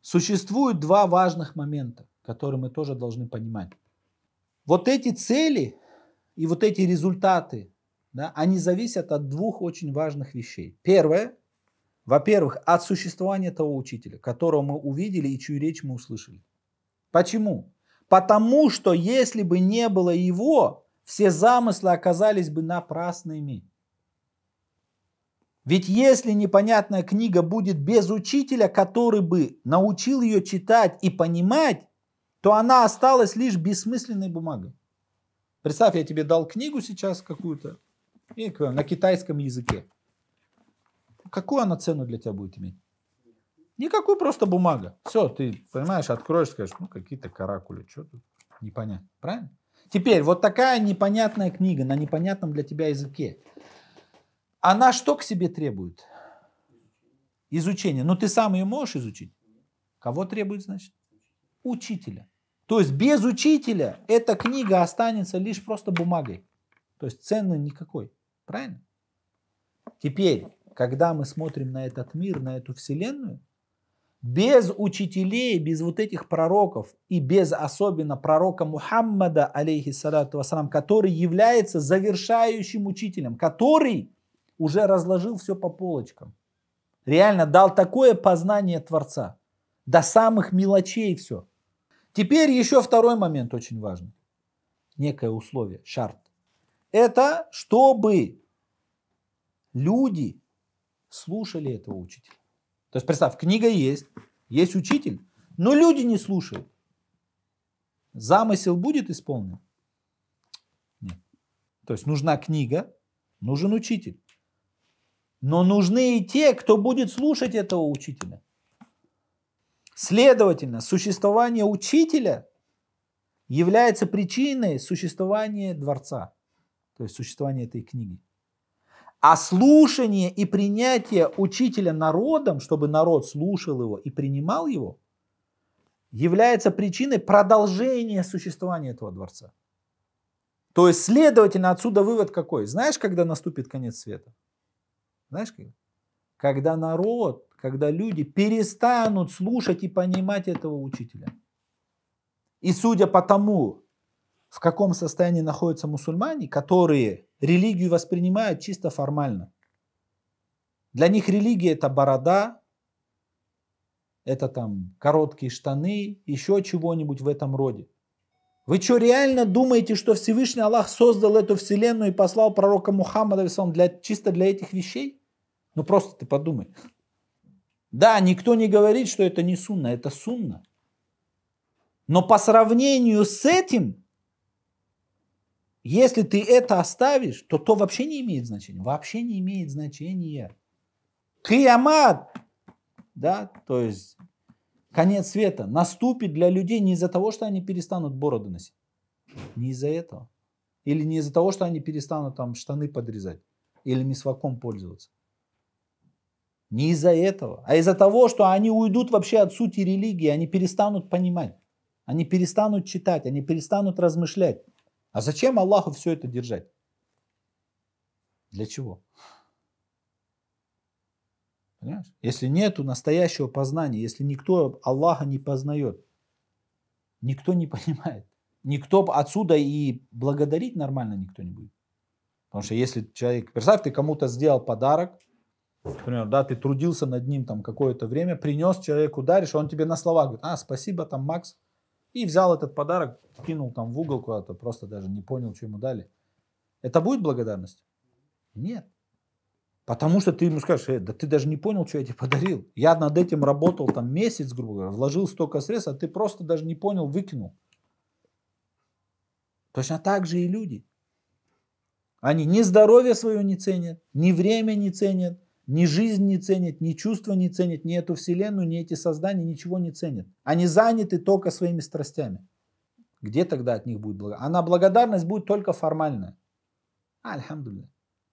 существуют два важных момента, которые мы тоже должны понимать. Вот эти цели и вот эти результаты, да, они зависят от двух очень важных вещей. Первое, во-первых, от существования того учителя, которого мы увидели и чью речь мы услышали. Почему? Потому что если бы не было его, все замыслы оказались бы напрасными. Ведь если непонятная книга будет без учителя, который бы научил ее читать и понимать, то она осталась лишь бессмысленной бумагой. Представь, я тебе дал книгу сейчас какую-то на китайском языке. Какую она цену для тебя будет иметь? Никакой просто бумага. Все, ты понимаешь, откроешь, скажешь, ну какие-то каракули, что тут непонятно, правильно? Теперь вот такая непонятная книга на непонятном для тебя языке. Она что к себе требует? Изучение. Но ну, ты сам ее можешь изучить? Кого требует, значит? Учителя. То есть без учителя эта книга останется лишь просто бумагой. То есть цены никакой. Правильно? Теперь, когда мы смотрим на этот мир, на эту вселенную, без учителей, без вот этих пророков и без особенно пророка Мухаммада, алейхиссалату вассалам, который является завершающим учителем, который уже разложил все по полочкам. Реально дал такое познание Творца. До самых мелочей все. Теперь еще второй момент очень важный. Некое условие, шарт. Это чтобы люди слушали этого учителя. То есть представь, книга есть, есть учитель, но люди не слушают. Замысел будет исполнен? Нет. То есть нужна книга, нужен учитель. Но нужны и те, кто будет слушать этого учителя. Следовательно, существование учителя является причиной существования дворца, то есть существования этой книги. А слушание и принятие учителя народом, чтобы народ слушал его и принимал его, является причиной продолжения существования этого дворца. То есть, следовательно, отсюда вывод какой? Знаешь, когда наступит конец света? Знаешь, когда? Когда народ, когда люди перестанут слушать и понимать этого учителя. И судя по тому, в каком состоянии находятся мусульмане, которые религию воспринимают чисто формально. Для них религия – это борода, это там короткие штаны, еще чего-нибудь в этом роде. Вы что, реально думаете, что Всевышний Аллах создал эту вселенную и послал пророка Мухаммада для, чисто для этих вещей? Ну просто ты подумай. Да, никто не говорит, что это не сунна, это сунна. Но по сравнению с этим, если ты это оставишь, то то вообще не имеет значения. Вообще не имеет значения. Киямат, да, то есть конец света наступит для людей не из-за того, что они перестанут бороды носить. Не из-за этого. Или не из-за того, что они перестанут там штаны подрезать. Или мисваком пользоваться. Не из-за этого, а из-за того, что они уйдут вообще от сути религии, они перестанут понимать, они перестанут читать, они перестанут размышлять. А зачем Аллаху все это держать? Для чего? Понимаешь? Если нету настоящего познания, если никто Аллаха не познает, никто не понимает. Никто отсюда и благодарить нормально никто не будет. Потому что если человек, представь, ты кому-то сделал подарок, например, да, ты трудился над ним там какое-то время, принес человеку, даришь, он тебе на слова говорит, а, спасибо, там, Макс, и взял этот подарок, кинул там в угол куда-то, просто даже не понял, что ему дали. Это будет благодарность? Нет. Потому что ты ему скажешь, э, да ты даже не понял, что я тебе подарил. Я над этим работал там месяц, грубо говоря, вложил столько средств, а ты просто даже не понял, выкинул. Точно так же и люди. Они ни здоровье свое не ценят, ни время не ценят, ни жизнь не ценит, ни чувства не ценит, ни эту вселенную, ни эти создания, ничего не ценит. Они заняты только своими страстями. Где тогда от них будет благодарность? Она благодарность будет только формальная. А, альхамдулля.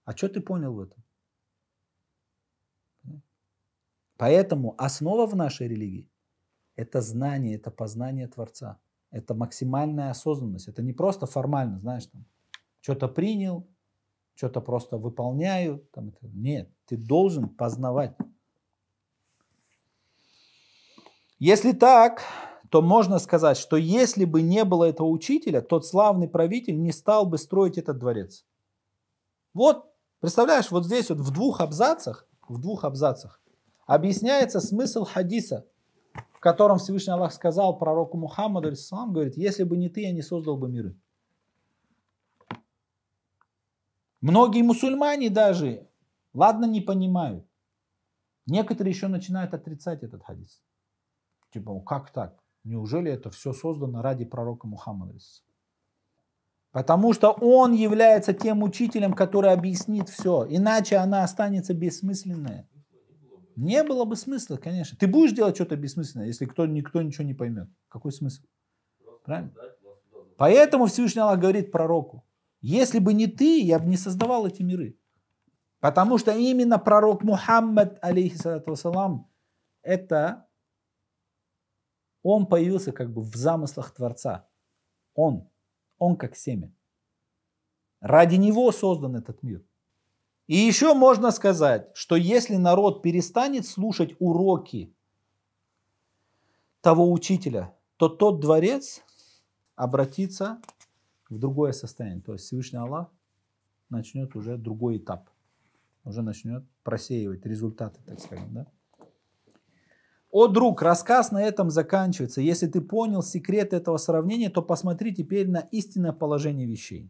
А что ты понял в этом? Поэтому основа в нашей религии – это знание, это познание Творца. Это максимальная осознанность. Это не просто формально, знаешь, там, что-то принял, что-то просто выполняю. Там, нет, ты должен познавать. Если так, то можно сказать, что если бы не было этого учителя, тот славный правитель не стал бы строить этот дворец. Вот, представляешь, вот здесь вот в двух абзацах, в двух абзацах объясняется смысл хадиса, в котором Всевышний Аллах сказал пророку Мухаммаду, говорит, если бы не ты, я не создал бы миры. Многие мусульмане даже, ладно, не понимают. Некоторые еще начинают отрицать этот хадис. Типа, как так? Неужели это все создано ради пророка Мухаммада? Потому что он является тем учителем, который объяснит все. Иначе она останется бессмысленная. Не было бы смысла, конечно. Ты будешь делать что-то бессмысленное, если кто, никто ничего не поймет. Какой смысл? Правильно? Поэтому Всевышний Аллах говорит пророку. Если бы не ты, я бы не создавал эти миры. Потому что именно пророк Мухаммад, алейхиссалату вассалам, это он появился как бы в замыслах Творца. Он. Он как семя. Ради него создан этот мир. И еще можно сказать, что если народ перестанет слушать уроки того учителя, то тот дворец обратится в другое состояние. То есть Всевышний Аллах начнет уже другой этап. Уже начнет просеивать результаты, так скажем, Да? О, друг, рассказ на этом заканчивается. Если ты понял секрет этого сравнения, то посмотри теперь на истинное положение вещей.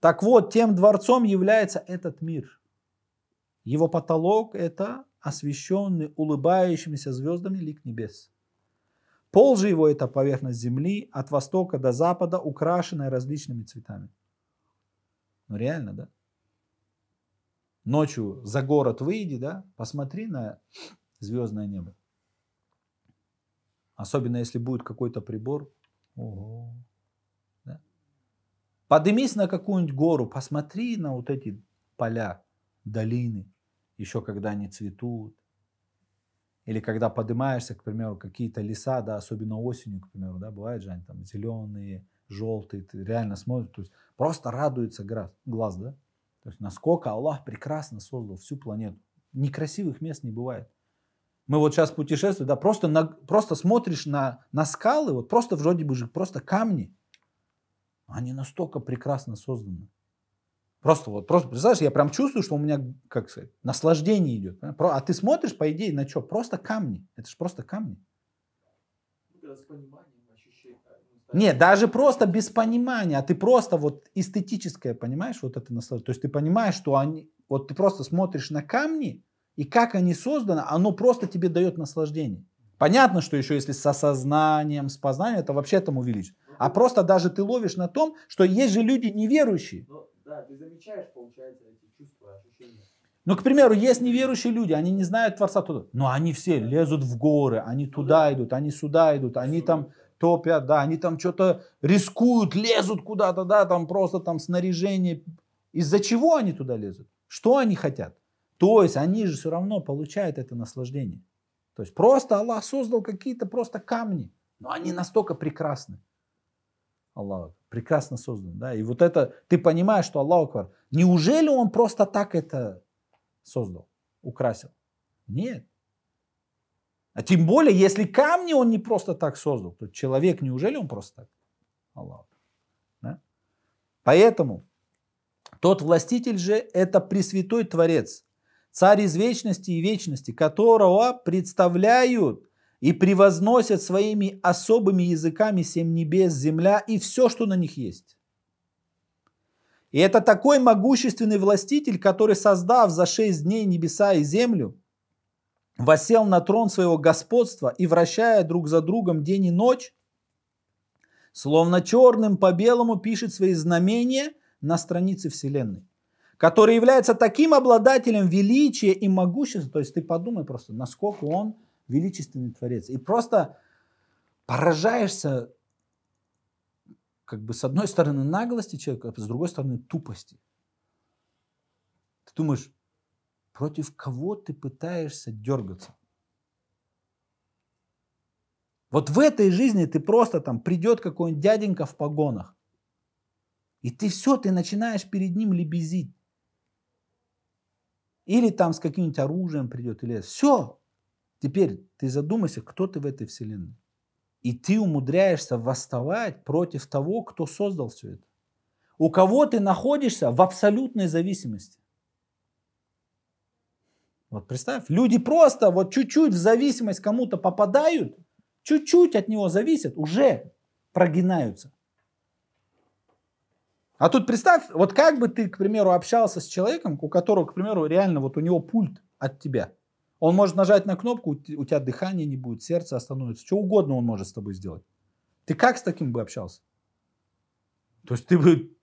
Так вот, тем дворцом является этот мир. Его потолок – это освещенный улыбающимися звездами лик небес. Пол же его – это поверхность земли от востока до запада, украшенная различными цветами. Ну реально, да? Ночью за город выйди, да, посмотри на звездное небо. Особенно если будет какой-то прибор. Ого. Да? Поднимись на какую-нибудь гору, посмотри на вот эти поля, долины, еще когда они цветут или когда поднимаешься, к примеру, какие-то леса, да, особенно осенью, к примеру, да, бывает же они там зеленые, желтые, ты реально смотришь, то есть просто радуется глаз, глаз, да, то есть насколько Аллах прекрасно создал всю планету. Некрасивых мест не бывает. Мы вот сейчас путешествуем, да, просто, на, просто смотришь на, на скалы, вот просто вроде бы же просто камни, они настолько прекрасно созданы. Просто вот, просто, представляешь, я прям чувствую, что у меня, как сказать, наслаждение идет. а ты смотришь, по идее, на что? Просто камни. Это же просто камни. А, ну, Нет, даже просто без понимания, а ты просто вот эстетическое, понимаешь, вот это наслаждение. То есть ты понимаешь, что они, вот ты просто смотришь на камни, и как они созданы, оно просто тебе дает наслаждение. Понятно, что еще если со сознанием, с познанием, это вообще там увеличит. А ну, просто даже ты ловишь на том, что есть же люди неверующие. Но да, ты замечаешь, получается, эти чувства, ощущения. Ну, к примеру, есть неверующие люди, они не знают Творца туда, но они все лезут в горы, они ну туда идут, они сюда идут, они там топят, да, они там что-то рискуют, лезут куда-то, да, там просто там снаряжение. Из-за чего они туда лезут? Что они хотят? То есть они же все равно получают это наслаждение. То есть просто Аллах создал какие-то просто камни, но они настолько прекрасны. Аллах прекрасно создан. Да? И вот это, ты понимаешь, что Аллах Акбар, неужели он просто так это создал, украсил? Нет. А тем более, если камни он не просто так создал, то человек, неужели он просто так? Аллах. Да? Поэтому тот властитель же – это Пресвятой Творец, Царь из вечности и вечности, которого представляют и превозносят своими особыми языками семь небес, земля и все, что на них есть. И это такой могущественный властитель, который, создав за шесть дней небеса и землю, восел на трон своего господства и, вращая друг за другом день и ночь, словно черным по белому пишет свои знамения на странице Вселенной, который является таким обладателем величия и могущества. То есть ты подумай просто, насколько он величественный творец. И просто поражаешься, как бы с одной стороны наглости человека, а с другой стороны тупости. Ты думаешь, против кого ты пытаешься дергаться? Вот в этой жизни ты просто там придет какой-нибудь дяденька в погонах. И ты все, ты начинаешь перед ним лебезить. Или там с каким-нибудь оружием придет, или все. Теперь ты задумайся, кто ты в этой вселенной. И ты умудряешься восставать против того, кто создал все это. У кого ты находишься в абсолютной зависимости. Вот представь, люди просто вот чуть-чуть в зависимость кому-то попадают, чуть-чуть от него зависят, уже прогинаются. А тут представь, вот как бы ты, к примеру, общался с человеком, у которого, к примеру, реально вот у него пульт от тебя – он может нажать на кнопку, у тебя дыхание не будет, сердце остановится. Что угодно он может с тобой сделать. Ты как с таким бы общался? То есть ты бы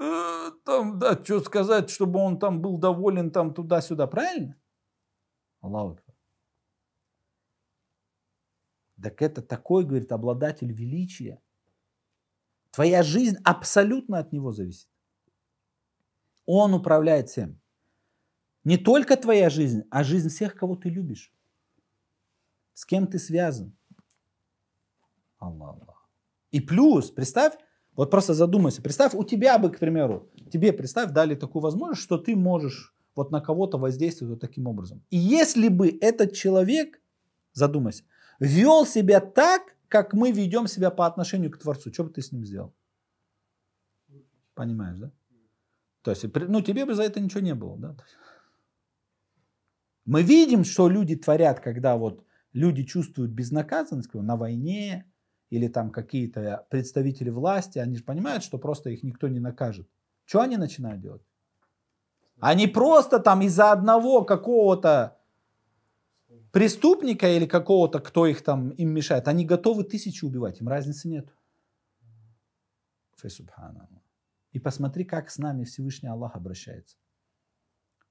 э, там, да, что сказать, чтобы он там был доволен там туда-сюда, правильно? Аллаху Так это такой, говорит, обладатель величия. Твоя жизнь абсолютно от него зависит. Он управляет всем. Не только твоя жизнь, а жизнь всех, кого ты любишь. С кем ты связан. Аллах, Аллах. И плюс, представь, вот просто задумайся, представь, у тебя бы, к примеру, тебе, представь, дали такую возможность, что ты можешь вот на кого-то воздействовать вот таким образом. И если бы этот человек, задумайся, вел себя так, как мы ведем себя по отношению к Творцу, что бы ты с ним сделал? Понимаешь, да? То есть, ну, тебе бы за это ничего не было, да? Мы видим, что люди творят, когда вот люди чувствуют безнаказанность на войне или там какие-то представители власти, они же понимают, что просто их никто не накажет. Что они начинают делать? Они просто там из-за одного какого-то преступника или какого-то, кто их там им мешает, они готовы тысячи убивать, им разницы нет. И посмотри, как с нами Всевышний Аллах обращается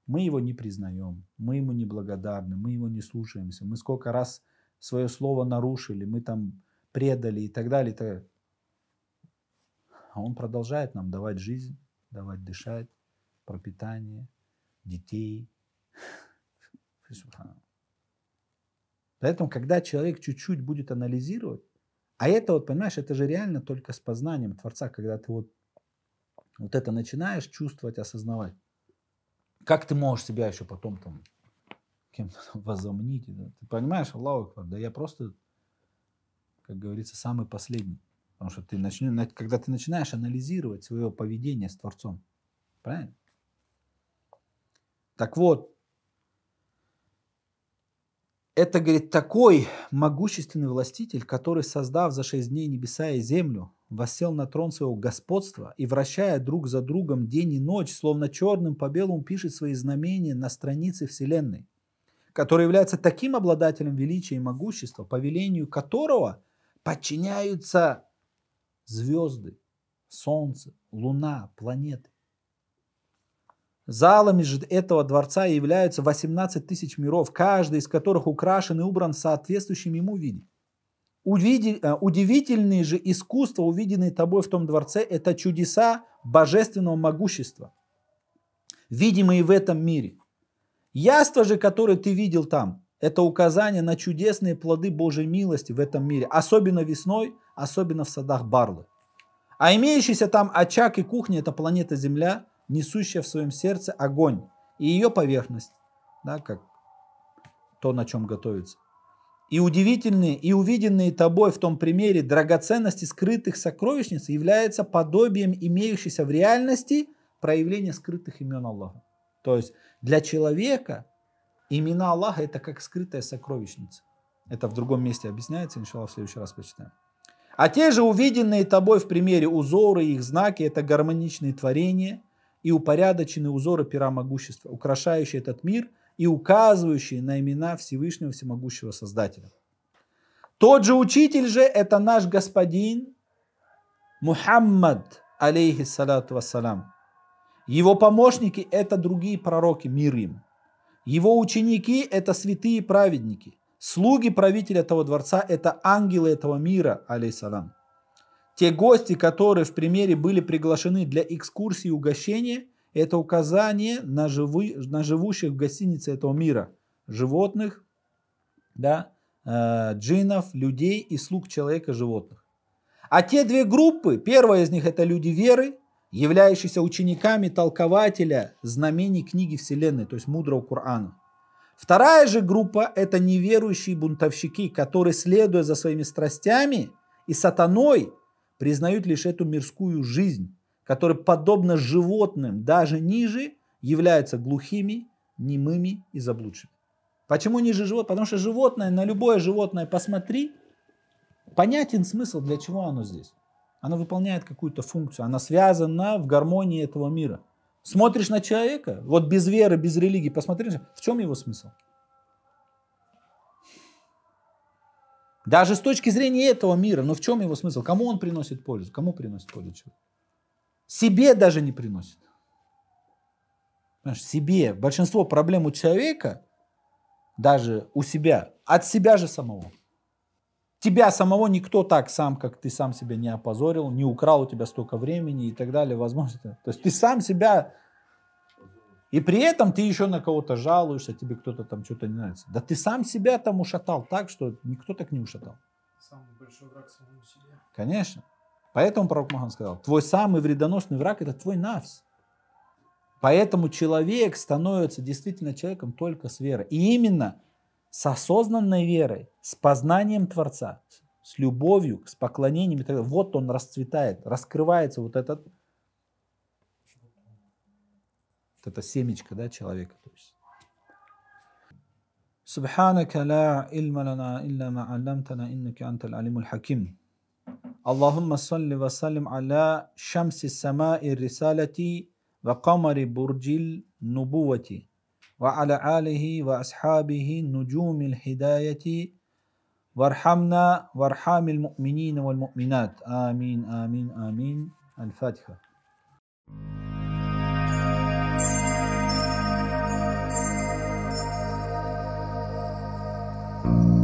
мы его не признаем, мы ему не благодарны, мы его не слушаемся, мы сколько раз свое слово нарушили, мы там предали и так далее. И так далее. А он продолжает нам давать жизнь, давать дышать, пропитание, детей. Поэтому, когда человек чуть-чуть будет анализировать, а это вот, понимаешь, это же реально только с познанием Творца, когда ты вот, вот это начинаешь чувствовать, осознавать. Как ты можешь себя еще потом там кем-то возомнить? Да? Ты понимаешь, Аллаху Акбар, да я просто, как говорится, самый последний. Потому что ты начнешь, когда ты начинаешь анализировать свое поведение с Творцом. Правильно? Так вот, это, говорит, такой могущественный властитель, который, создав за шесть дней небеса и землю, воссел на трон своего господства и, вращая друг за другом день и ночь, словно черным по белому пишет свои знамения на странице Вселенной, который является таким обладателем величия и могущества, по велению которого подчиняются звезды, солнце, луна, планеты. Залами же этого дворца являются 18 тысяч миров, каждый из которых украшен и убран в соответствующем ему виде – Э, удивительные же искусства, увиденные тобой в том дворце, это чудеса божественного могущества, видимые в этом мире. Яство же, которое ты видел там, это указание на чудесные плоды Божьей милости в этом мире, особенно весной, особенно в садах Барлы. А имеющийся там очаг и кухня – это планета Земля, несущая в своем сердце огонь и ее поверхность, да, как то, на чем готовится. И удивительные, и увиденные тобой в том примере драгоценности скрытых сокровищниц является подобием имеющейся в реальности проявления скрытых имен Аллаха. То есть для человека имена Аллаха это как скрытая сокровищница. Это в другом месте объясняется, иншаллах, в следующий раз почитаем. А те же увиденные тобой в примере узоры и их знаки – это гармоничные творения и упорядоченные узоры пера могущества, украшающие этот мир – и указывающие на имена Всевышнего Всемогущего Создателя. Тот же учитель же – это наш господин Мухаммад, алейхи салату вассалам. Его помощники – это другие пророки, мир им. Его ученики – это святые праведники. Слуги правителя того дворца – это ангелы этого мира, алейхиссалам. Те гости, которые в примере были приглашены для экскурсии и угощения – это указание на, живы, на живущих в гостинице этого мира, животных, да, э, джинов, людей и слуг человека животных. А те две группы, первая из них это люди веры, являющиеся учениками толкователя знамений книги Вселенной, то есть мудрого Корана. Вторая же группа – это неверующие бунтовщики, которые, следуя за своими страстями и сатаной, признают лишь эту мирскую жизнь которые, подобно животным, даже ниже, являются глухими, немыми и заблудшими. Почему ниже живот? Потому что животное, на любое животное посмотри, понятен смысл, для чего оно здесь. Оно выполняет какую-то функцию, она связана в гармонии этого мира. Смотришь на человека, вот без веры, без религии, посмотришь, в чем его смысл? Даже с точки зрения этого мира, но в чем его смысл? Кому он приносит пользу? Кому приносит пользу человек? себе даже не приносит. Понимаешь, себе. Большинство проблем у человека, даже у себя, от себя же самого. Тебя самого никто так сам, как ты сам себя не опозорил, не украл у тебя столько времени и так далее, возможно. То есть ты сам себя... И при этом ты еще на кого-то жалуешься, тебе кто-то там что-то не нравится. Да ты сам себя там ушатал так, что никто так не ушатал. Самый большой враг самому себе. Конечно. Поэтому пророк Мухаммад сказал, твой самый вредоносный враг – это твой нафс. Поэтому человек становится действительно человеком только с верой. И именно с осознанной верой, с познанием Творца, с любовью, с поклонением. Вот он расцветает, раскрывается вот этот вот это семечко да, человека. То есть. سبحانك لا علم لنا إلا ما علمتنا إنك أنت العليم الحكيم اللهم صل وسلم على شمس السماء الرسالة وقمر برج النبوة وعلى آله وأصحابه نجوم الهداية وارحمنا وارحم المؤمنين والمؤمنات آمين آمين آمين الفاتحة Thank you.